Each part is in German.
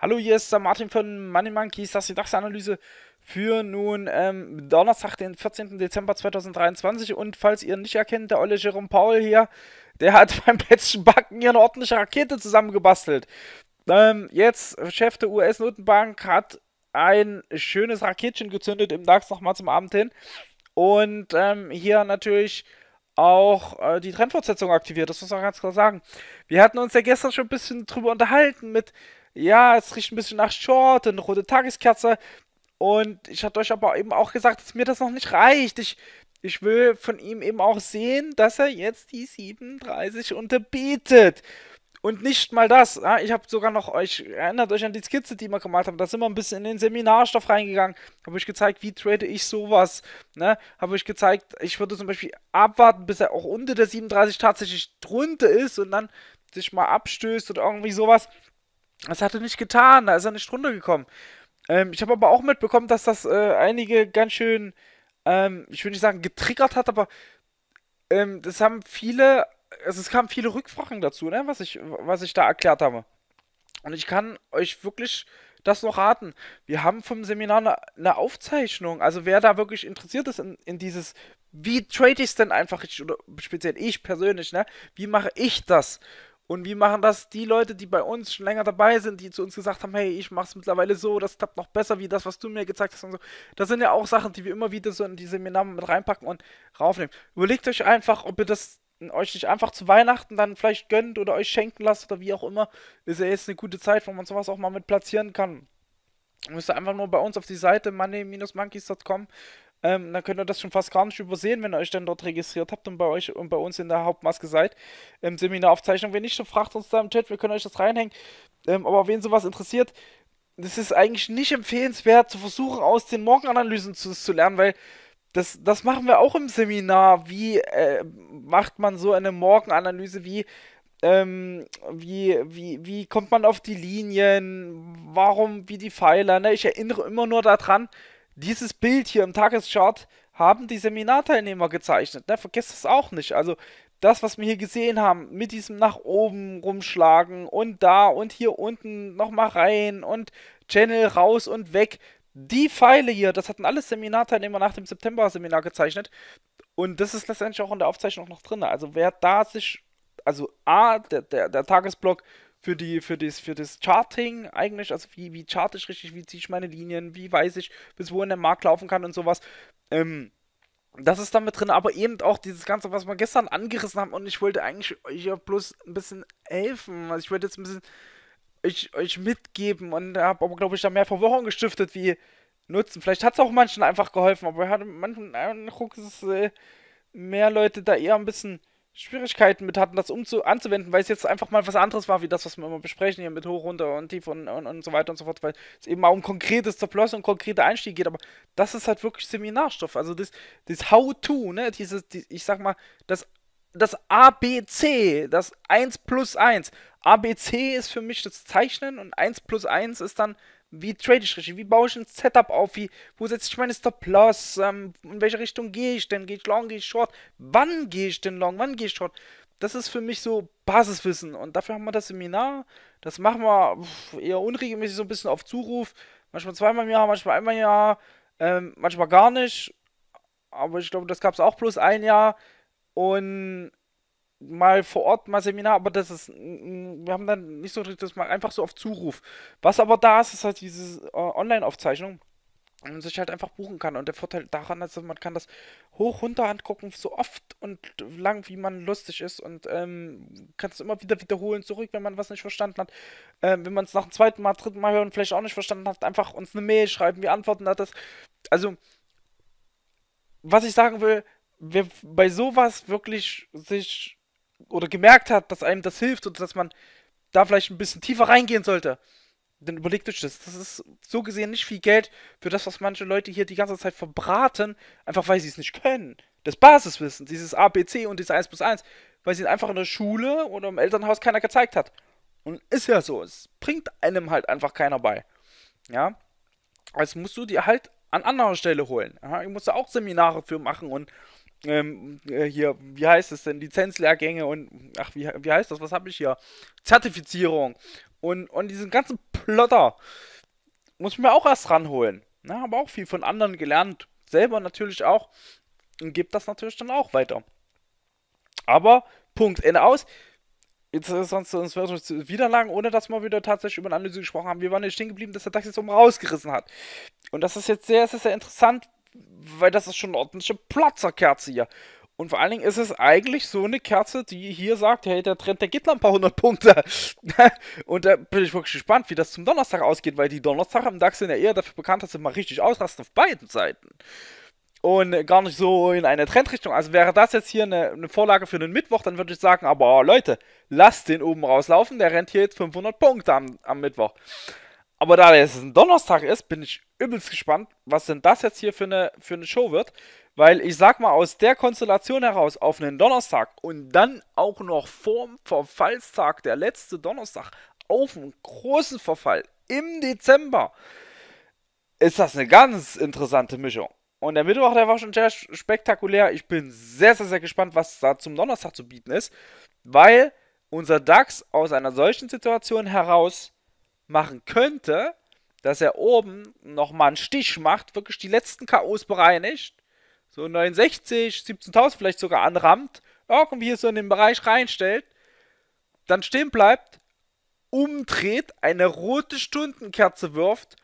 Hallo, hier ist der Martin von Money Monkeys, das ist die DAX-Analyse für nun ähm, Donnerstag, den 14. Dezember 2023. Und falls ihr nicht erkennt, der Olle Jerome Paul hier, der hat beim letzten Backen hier eine ordentliche Rakete zusammengebastelt. Ähm, jetzt, Chef der US-Notenbank hat ein schönes Raketchen gezündet im DAX nochmal zum Abend hin. Und ähm, hier natürlich auch äh, die Trendfortsetzung aktiviert. Das muss man ganz klar sagen. Wir hatten uns ja gestern schon ein bisschen drüber unterhalten mit, ja, es riecht ein bisschen nach Short, und rote Tageskerze. Und ich hatte euch aber eben auch gesagt, dass mir das noch nicht reicht. Ich, ich will von ihm eben auch sehen, dass er jetzt die 37 unterbietet. Und nicht mal das. ich habe sogar noch euch, erinnert euch an die Skizze, die wir gemacht haben. Da sind wir ein bisschen in den Seminarstoff reingegangen. Habe ich gezeigt, wie trade ich sowas. Ne? Habe ich gezeigt, ich würde zum Beispiel abwarten, bis er auch unter der 37 tatsächlich drunter ist und dann sich mal abstößt oder irgendwie sowas. Das hat er nicht getan. Da ist er nicht runtergekommen. Ähm, ich habe aber auch mitbekommen, dass das äh, einige ganz schön, ähm, ich würde nicht sagen getriggert hat, aber ähm, das haben viele also es kamen viele Rückfragen dazu, ne, was ich, was ich da erklärt habe. Und ich kann euch wirklich das noch raten. Wir haben vom Seminar eine, eine Aufzeichnung. Also wer da wirklich interessiert ist in, in dieses, wie trade ich es denn einfach richtig, oder speziell ich persönlich, ne? Wie mache ich das? Und wie machen das die Leute, die bei uns schon länger dabei sind, die zu uns gesagt haben, hey, ich mache es mittlerweile so, das klappt noch besser wie das, was du mir gezeigt hast und so. Das sind ja auch Sachen, die wir immer wieder so in die Seminare mit reinpacken und raufnehmen. Überlegt euch einfach, ob ihr das euch nicht einfach zu Weihnachten dann vielleicht gönnt oder euch schenken lasst oder wie auch immer, ist ja jetzt eine gute Zeit, wo man sowas auch mal mit platzieren kann. Müsst ihr einfach nur bei uns auf die Seite money-monkeys.com ähm, dann könnt ihr das schon fast gar nicht übersehen, wenn ihr euch dann dort registriert habt und bei euch und bei uns in der Hauptmaske seid. Im ähm, Seminaraufzeichnung. Wenn nicht, dann fragt uns da im Chat, wir können euch das reinhängen. Ähm, aber wen sowas interessiert, das ist eigentlich nicht empfehlenswert, zu versuchen, aus den Morgenanalysen zu, zu lernen, weil das, das machen wir auch im Seminar. Wie äh, macht man so eine Morgenanalyse? Wie, ähm, wie, wie, wie kommt man auf die Linien? Warum, wie die Pfeiler? Ne? Ich erinnere immer nur daran, dieses Bild hier im Tageschart haben die Seminarteilnehmer gezeichnet. Ne? Vergesst das auch nicht. Also das, was wir hier gesehen haben, mit diesem nach oben rumschlagen und da und hier unten nochmal rein und Channel raus und weg, die Pfeile hier, das hatten alle Seminarteilnehmer nach dem September-Seminar gezeichnet. Und das ist letztendlich auch in der Aufzeichnung noch drin. Also wer da sich, also A, der, der, der Tagesblock für die, für das, für das Charting eigentlich, also wie, wie charte ich richtig, wie ziehe ich meine Linien, wie weiß ich, bis wohin der Markt laufen kann und sowas. Ähm, das ist damit drin, aber eben auch dieses Ganze, was wir gestern angerissen haben. Und ich wollte eigentlich euch ja bloß ein bisschen helfen. Also ich wollte jetzt ein bisschen euch, euch mitgeben und habe aber, glaube ich, da mehr Verwirrung gestiftet wie Nutzen. Vielleicht hat es auch manchen einfach geholfen, aber hatte manchen Eindruck, dass äh, mehr Leute da eher ein bisschen Schwierigkeiten mit hatten, das umzu anzuwenden, weil es jetzt einfach mal was anderes war, wie das, was wir immer besprechen hier mit hoch, runter und tief und, und, und so weiter und so fort, weil es eben auch um konkretes Zerploss und konkrete Einstieg geht, aber das ist halt wirklich Seminarstoff, also das, das How-To, ne, dieses, die, ich sag mal, das das ABC, das 1 plus 1. ABC ist für mich das Zeichnen und 1 plus 1 ist dann, wie trade ich richtig, wie baue ich ein Setup auf, wie, wo setze ich meine Stop-Loss, ähm, in welche Richtung gehe ich denn, gehe ich long, gehe ich short, wann gehe ich denn long, wann gehe ich short. Das ist für mich so Basiswissen und dafür haben wir das Seminar, das machen wir eher unregelmäßig so ein bisschen auf Zuruf, manchmal zweimal im Jahr, manchmal einmal im Jahr, ähm, manchmal gar nicht, aber ich glaube, das gab es auch plus ein Jahr und mal vor Ort mal Seminar, aber das ist, wir haben dann nicht so das mal einfach so auf Zuruf. Was aber da ist, ist halt diese äh, Online-Aufzeichnung, wo man sich halt einfach buchen kann. Und der Vorteil daran ist, dass man kann das hoch runter angucken, so oft und lang, wie man lustig ist und ähm, es immer wieder wiederholen, zurück, wenn man was nicht verstanden hat. Ähm, wenn man es nach dem zweiten Mal, dritten Mal hören, vielleicht auch nicht verstanden hat, einfach uns eine Mail schreiben, wir antworten da das. Also, was ich sagen will, wer bei sowas wirklich sich oder gemerkt hat, dass einem das hilft und dass man da vielleicht ein bisschen tiefer reingehen sollte, dann überlegt euch das. Das ist so gesehen nicht viel Geld für das, was manche Leute hier die ganze Zeit verbraten, einfach weil sie es nicht können. Das Basiswissen, dieses ABC und dieses 1 plus 1, weil sie es einfach in der Schule oder im Elternhaus keiner gezeigt hat. Und ist ja so, es bringt einem halt einfach keiner bei. Ja, also musst du dir halt an anderer Stelle holen. Ja, ich musste auch Seminare für machen und ähm, äh, hier, wie heißt es denn, Lizenzlehrgänge und, ach, wie, wie heißt das, was habe ich hier? Zertifizierung und, und diesen ganzen Plotter muss ich mir auch erst ranholen. Na, habe auch viel von anderen gelernt, selber natürlich auch und gebe das natürlich dann auch weiter. Aber, Punkt, Ende aus. Jetzt äh, sonst, sonst wird es wieder lang, ohne dass wir wieder tatsächlich über eine Analyse gesprochen haben. Wir waren nicht stehen geblieben, dass der DAX jetzt um rausgerissen hat. Und das ist jetzt sehr, sehr, sehr interessant, weil das ist schon eine ordentliche Platzerkerze hier. Und vor allen Dingen ist es eigentlich so eine Kerze, die hier sagt, hey, der Trend, der geht noch ein paar hundert Punkte. und da bin ich wirklich gespannt, wie das zum Donnerstag ausgeht, weil die Donnerstag im DAX sind ja eher dafür bekannt, dass sie mal richtig ausrasten auf beiden Seiten. Und gar nicht so in eine Trendrichtung. Also wäre das jetzt hier eine, eine Vorlage für den Mittwoch, dann würde ich sagen, aber Leute, lasst den oben rauslaufen, der rennt hier jetzt 500 Punkte am, am Mittwoch. Aber da es ein Donnerstag ist, bin ich übelst gespannt, was denn das jetzt hier für eine, für eine Show wird. Weil ich sag mal, aus der Konstellation heraus auf einen Donnerstag und dann auch noch vorm Verfallstag, der letzte Donnerstag, auf einen großen Verfall im Dezember, ist das eine ganz interessante Mischung. Und der Mittwoch, der war schon sehr spektakulär. Ich bin sehr, sehr, sehr gespannt, was da zum Donnerstag zu bieten ist, weil unser DAX aus einer solchen Situation heraus machen könnte, dass er oben nochmal einen Stich macht, wirklich die letzten K.O.s bereinigt, so 69, 17.000 vielleicht sogar anrammt, irgendwie so in den Bereich reinstellt, dann stehen bleibt, umdreht, eine rote Stundenkerze wirft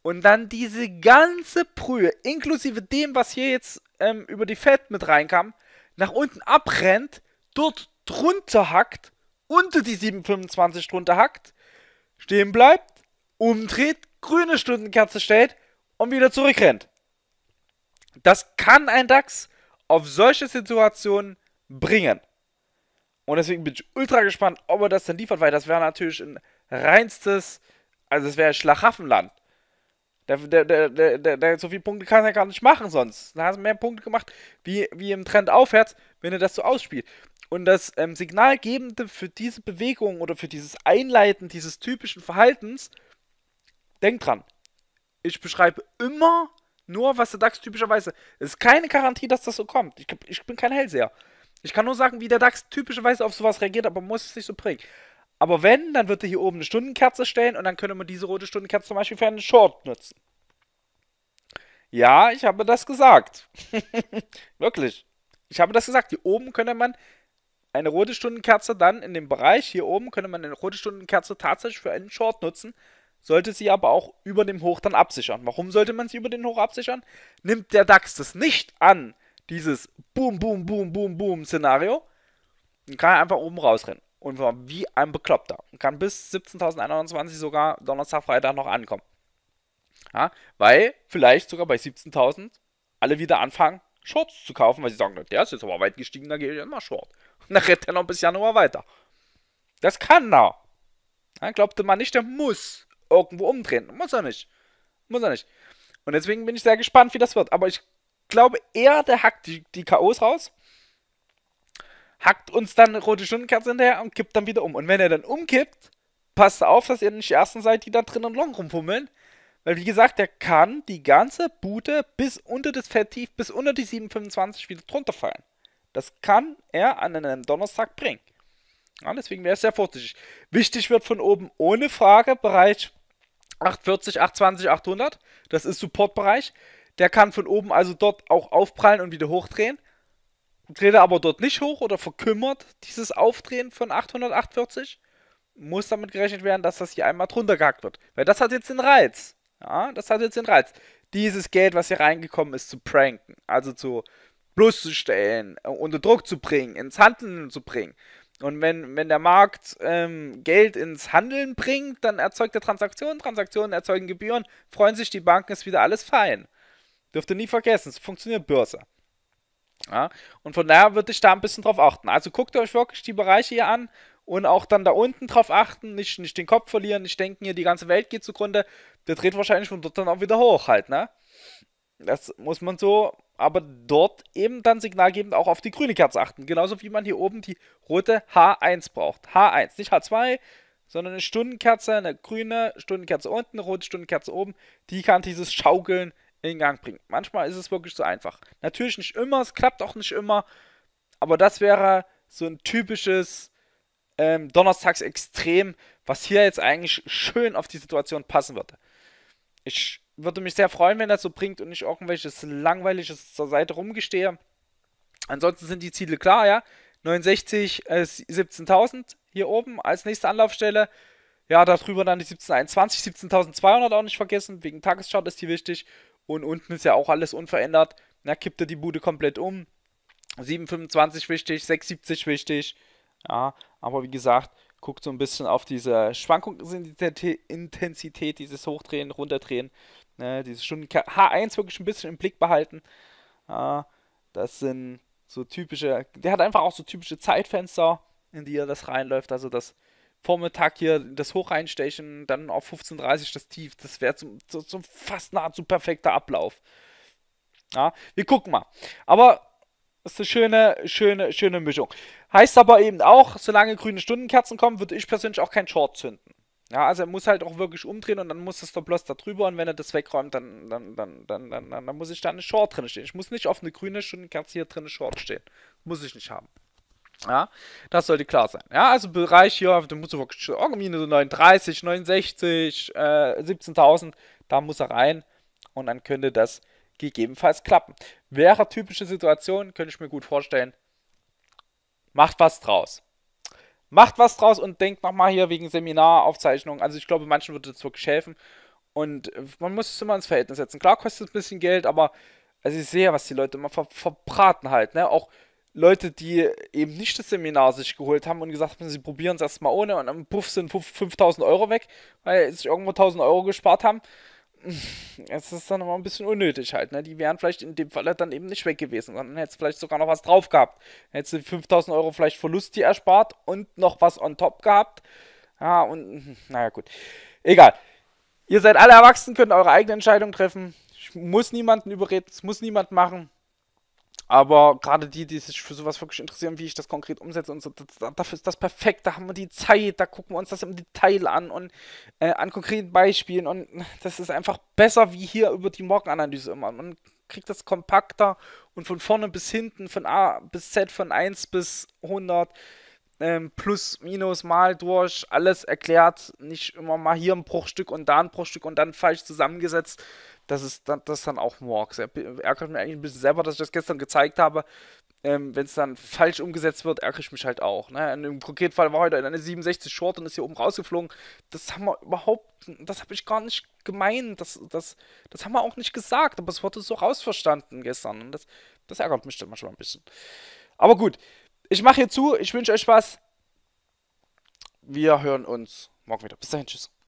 und dann diese ganze Brühe, inklusive dem, was hier jetzt ähm, über die Fett mit reinkam, nach unten abrennt, dort drunter hackt, unter die 725 drunter hackt, stehen bleibt, umdreht, grüne Stundenkerze stellt und wieder zurückrennt. Das kann ein DAX auf solche Situationen bringen. Und deswegen bin ich ultra gespannt, ob er das dann liefert, weil das wäre natürlich ein reinstes, also es wäre Schlaraffenland. Der, der, der, der, so viele Punkte kann er gar nicht machen sonst. Da hast du mehr Punkte gemacht, wie, wie im Trend aufwärts, wenn er das so ausspielt. Und das ähm, Signalgebende für diese Bewegung oder für dieses Einleiten dieses typischen Verhaltens denk dran, ich beschreibe immer nur, was der DAX typischerweise. Es ist keine Garantie, dass das so kommt. Ich, ich bin kein Hellseher. Ich kann nur sagen, wie der DAX typischerweise auf sowas reagiert, aber man muss es nicht so prägen. Aber wenn, dann wird er hier oben eine Stundenkerze stellen und dann könnte man diese rote Stundenkerze zum Beispiel für einen Short nutzen. Ja, ich habe das gesagt. Wirklich. Ich habe das gesagt. Hier oben könnte man eine rote Stundenkerze dann in dem Bereich, hier oben könnte man eine rote Stundenkerze tatsächlich für einen Short nutzen, sollte sie aber auch über dem Hoch dann absichern. Warum sollte man sie über den Hoch absichern? Nimmt der DAX das nicht an, dieses Boom, Boom, Boom, Boom, Boom-Szenario, dann kann er einfach oben rausrennen. Und war wie ein Bekloppter. Und kann bis 17.121 sogar Donnerstag, Freitag noch ankommen. Ja, weil vielleicht sogar bei 17.000 alle wieder anfangen, Shorts zu kaufen, weil sie sagen, der ist jetzt aber weit gestiegen, da gehe ich immer Short. Und dann rennt er noch bis Januar weiter. Das kann er. Dann glaubte man nicht, der muss irgendwo umdrehen. Muss er nicht. Muss er nicht. Und deswegen bin ich sehr gespannt, wie das wird. Aber ich glaube er, der hackt die, die K.O.s raus, hackt uns dann eine rote Stundenkerze hinterher und kippt dann wieder um. Und wenn er dann umkippt, passt auf, dass ihr nicht die Ersten seid, die da drinnen und long rumpummeln. Weil, wie gesagt, der kann die ganze Bute bis unter das Fetttief, bis unter die 725 wieder drunter fallen. Das kann er an einem Donnerstag bringen. Ja, deswegen wäre es sehr vorsichtig. Wichtig wird von oben ohne Frage Bereich 840, 820, 800. Das ist Supportbereich. Der kann von oben also dort auch aufprallen und wieder hochdrehen. Dreht er aber dort nicht hoch oder verkümmert dieses Aufdrehen von 800, 840, muss damit gerechnet werden, dass das hier einmal drunter gehackt wird. Weil das hat jetzt den Reiz. Ja, das hat jetzt den Reiz. Dieses Geld, was hier reingekommen ist, zu pranken. Also zu bloßzustellen, äh, unter Druck zu bringen, ins Handeln zu bringen. Und wenn, wenn der Markt ähm, Geld ins Handeln bringt, dann erzeugt er Transaktionen, Transaktionen erzeugen Gebühren, freuen sich die Banken, ist wieder alles fein. Dürfte nie vergessen, es funktioniert Börse. Ja? Und von daher würde ich da ein bisschen drauf achten. Also guckt euch wirklich die Bereiche hier an und auch dann da unten drauf achten, nicht, nicht den Kopf verlieren, nicht denken, hier die ganze Welt geht zugrunde. Der dreht wahrscheinlich von dort dann auch wieder hoch halt, ne? Das muss man so aber dort eben dann signalgebend auch auf die grüne Kerze achten. Genauso wie man hier oben die rote H1 braucht. H1, nicht H2, sondern eine Stundenkerze, eine grüne Stundenkerze unten, eine rote Stundenkerze oben. Die kann dieses Schaukeln in Gang bringen. Manchmal ist es wirklich so einfach. Natürlich nicht immer, es klappt auch nicht immer, aber das wäre so ein typisches ähm, Donnerstagsextrem, was hier jetzt eigentlich schön auf die Situation passen würde. Ich würde mich sehr freuen, wenn er so bringt und nicht irgendwelches langweiliges zur Seite rumgestehe. Ansonsten sind die Ziele klar, ja. 69, äh, 17.000 hier oben als nächste Anlaufstelle. Ja, darüber dann die 17.21, 17.200 auch nicht vergessen. Wegen Tageschart ist die wichtig. Und unten ist ja auch alles unverändert. Na, kippt er die Bude komplett um. 7,25 wichtig, 6,70 wichtig. Ja, aber wie gesagt, guckt so ein bisschen auf diese Schwankungsintensität, dieses Hochdrehen, Runterdrehen Ne, dieses Stunden H1 wirklich ein bisschen im Blick behalten. Äh, das sind so typische, der hat einfach auch so typische Zeitfenster, in die er das reinläuft. Also das Vormittag hier das Hoch einstechen, dann auf 15.30 Uhr das Tief. Das wäre zum, zum, zum, fast nahezu perfekter Ablauf. Ja, wir gucken mal. Aber das ist eine schöne, schöne, schöne Mischung. Heißt aber eben auch, solange grüne Stundenkerzen kommen, würde ich persönlich auch keinen Short zünden. Ja, also er muss halt auch wirklich umdrehen und dann muss der Stop-Loss da drüber und wenn er das wegräumt, dann, dann, dann, dann, dann, dann, dann muss ich da eine Short drin stehen. Ich muss nicht auf eine grüne Kerze hier drin Short stehen. Muss ich nicht haben. Ja, das sollte klar sein. Ja, also Bereich hier, da muss er wirklich irgendwie eine 39, 69, äh, 17.000, da muss er rein und dann könnte das gegebenenfalls klappen. Wäre typische Situation, könnte ich mir gut vorstellen. Macht was draus macht was draus und denkt nochmal hier wegen Seminaraufzeichnung. Also ich glaube, manchen würde das wirklich helfen. Und äh, man muss es immer ins Verhältnis setzen. Klar kostet es ein bisschen Geld, aber also ich sehe, was die Leute immer ver verbraten halt, ne? Auch Leute, die eben nicht das Seminar sich geholt haben und gesagt haben, sie probieren es erstmal ohne und dann Puff sind 5000 Euro weg, weil sie sich irgendwo 1000 Euro gespart haben es ist dann aber ein bisschen unnötig halt. Ne? Die wären vielleicht in dem Falle dann eben nicht weg gewesen, sondern hättest vielleicht sogar noch was drauf gehabt. Hättest du 5000 Euro vielleicht Verlust hier erspart und noch was on top gehabt. Ja, und naja, gut. Egal. Ihr seid alle erwachsen, könnt eure eigene Entscheidung treffen. Ich muss niemanden überreden, es muss niemand machen. Aber gerade die, die sich für sowas wirklich interessieren, wie ich das konkret umsetze und so, das, dafür ist das perfekt. Da haben wir die Zeit, da gucken wir uns das im Detail an und äh, an konkreten Beispielen. Und das ist einfach besser wie hier über die Morgenanalyse immer. Man kriegt das kompakter und von vorne bis hinten, von A bis Z, von 1 bis 100. Ähm, plus, minus, mal durch, alles erklärt, nicht immer mal hier ein Bruchstück und da ein Bruchstück und dann falsch zusammengesetzt das ist dann, das ist dann auch Morgs. Er ärgert mich eigentlich ein bisschen selber, dass ich das gestern gezeigt habe. Ähm, Wenn es dann falsch umgesetzt wird, ärgere ich mich halt auch. Ne? Im Konkretfall war heute eine 67 Short und ist hier oben rausgeflogen. Das haben wir überhaupt, das habe ich gar nicht gemeint. Das, das, das haben wir auch nicht gesagt, aber es wurde so rausverstanden gestern. Und das, das ärgert mich dann manchmal ein bisschen. Aber gut, ich mache hier zu. Ich wünsche euch Spaß. Wir hören uns morgen wieder. Bis dahin, tschüss.